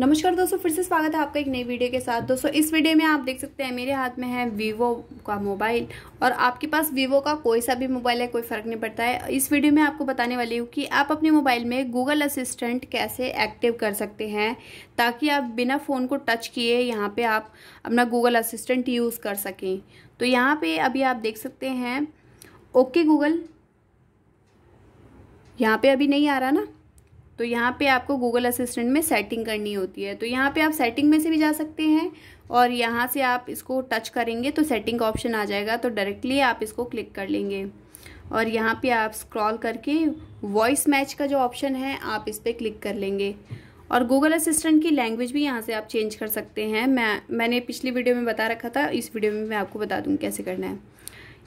नमस्कार दोस्तों फिर से स्वागत है आपका एक नई वीडियो के साथ दोस्तों इस वीडियो में आप देख सकते हैं मेरे हाथ में है वीवो का मोबाइल और आपके पास वीवो का कोई सा भी मोबाइल है कोई फ़र्क नहीं पड़ता है इस वीडियो में आपको बताने वाली हूँ कि आप अपने मोबाइल में गूगल असिस्टेंट कैसे एक्टिव कर सकते हैं ताकि आप बिना फ़ोन को टच किए यहाँ पर आप अपना गूगल असिस्टेंट यूज़ कर सकें तो यहाँ पर अभी आप देख सकते हैं ओके गूगल यहाँ पर अभी नहीं आ रहा ना तो यहाँ पे आपको गूगल असिस्टेंट में सेटिंग करनी होती है तो यहाँ पे आप सेटिंग में से भी जा सकते हैं और यहाँ से आप इसको टच करेंगे तो सेटिंग का ऑप्शन आ जाएगा तो डायरेक्टली आप इसको क्लिक कर लेंगे और यहाँ पे आप स्क्रॉल करके वॉइस मैच का जो ऑप्शन है आप इस पर क्लिक कर लेंगे और गूगल असिस्टेंट की लैंग्वेज भी यहाँ से आप चेंज कर सकते हैं मैं मैंने पिछली वीडियो में बता रखा था इस वीडियो में मैं आपको बता दूँ कैसे करना है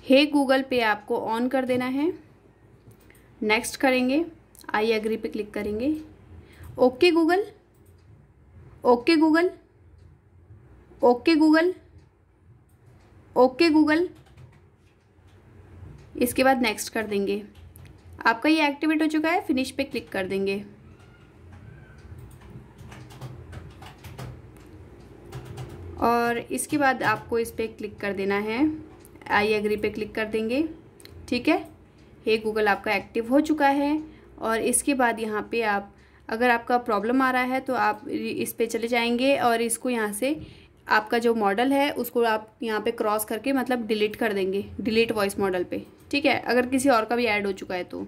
हे गूगल पे आपको ऑन कर देना है नेक्स्ट करेंगे आई एग्री पे क्लिक करेंगे okay Google okay Google okay Google okay Google इसके बाद नेक्स्ट कर देंगे आपका ये एक्टिवेट हो चुका है फिनिश पे क्लिक कर देंगे और इसके बाद आपको इस पर क्लिक कर देना है आई एग्री पे क्लिक कर देंगे ठीक है हे गूगल आपका एक्टिव हो चुका है और इसके बाद यहाँ पे आप अगर आपका प्रॉब्लम आ रहा है तो आप इस पे चले जाएंगे और इसको यहाँ से आपका जो मॉडल है उसको आप यहाँ पे क्रॉस करके मतलब डिलीट कर देंगे डिलीट वॉइस मॉडल पे ठीक है अगर किसी और का भी ऐड हो चुका है तो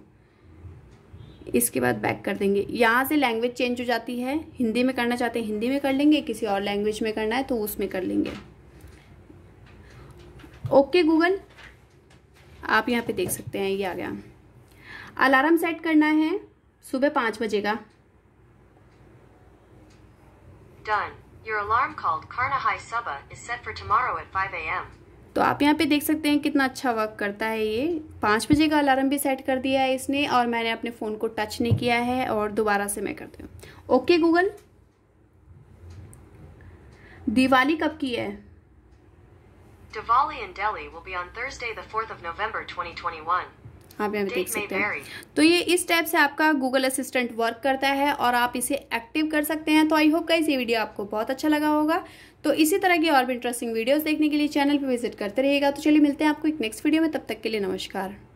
इसके बाद बैक कर देंगे यहाँ से लैंग्वेज चेंज हो जाती है हिंदी में करना चाहते हैं हिंदी में कर लेंगे किसी और लैंग्वेज में करना है तो उसमें कर लेंगे ओके गूगल आप यहाँ पे देख सकते हैं ये आ गया अलार्म सेट करना है सुबह पाँच बजे का तो आप यहाँ पे देख सकते हैं कितना अच्छा वर्क करता है ये पाँच बजे का अलार्म भी सेट कर दिया है इसने और मैंने अपने फ़ोन को टच नहीं किया है और दोबारा से मैं करती हूँ ओके गूगल दिवाली कब की है Diwali in Delhi will be on Thursday the 4th of November 2021. आप यहाँ देख सकते हैं तो ये इस टाइप से आपका गूगल असिस्टेंट वर्क करता है और आप इसे एक्टिव कर सकते हैं तो आई होप कई ये वीडियो आपको बहुत अच्छा लगा होगा तो इसी तरह की और भी इंटरेस्टिंग वीडियोस देखने के लिए चैनल पर विजिट करते रहेगा तो चलिए मिलते हैं आपको एक नेक्स्ट वीडियो में तब तक के लिए नमस्कार